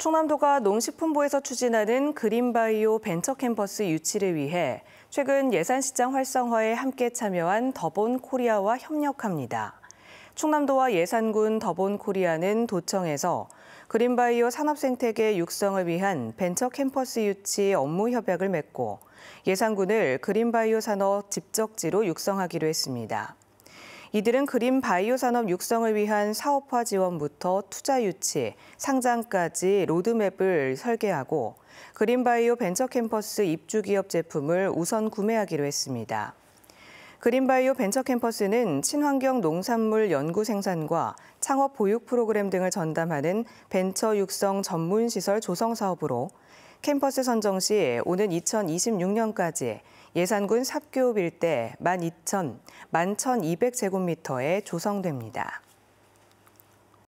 충남도가 농식품부에서 추진하는 그린바이오 벤처 캠퍼스 유치를 위해 최근 예산시장 활성화에 함께 참여한 더본 코리아와 협력합니다. 충남도와 예산군 더본 코리아는 도청에서 그린바이오 산업 생태계 육성을 위한 벤처 캠퍼스 유치 업무 협약을 맺고 예산군을 그린바이오 산업 집적지로 육성하기로 했습니다. 이들은 그린 바이오 산업 육성을 위한 사업화 지원부터 투자 유치, 상장까지 로드맵을 설계하고 그린 바이오 벤처 캠퍼스 입주 기업 제품을 우선 구매하기로 했습니다. 그린바이오 벤처캠퍼스는 친환경 농산물 연구 생산과 창업 보육 프로그램 등을 전담하는 벤처 육성 전문 시설 조성 사업으로 캠퍼스 선정 시 오는 2026년까지 예산군 삽교 읍 일대 12,000, 11,200제곱미터에 조성됩니다.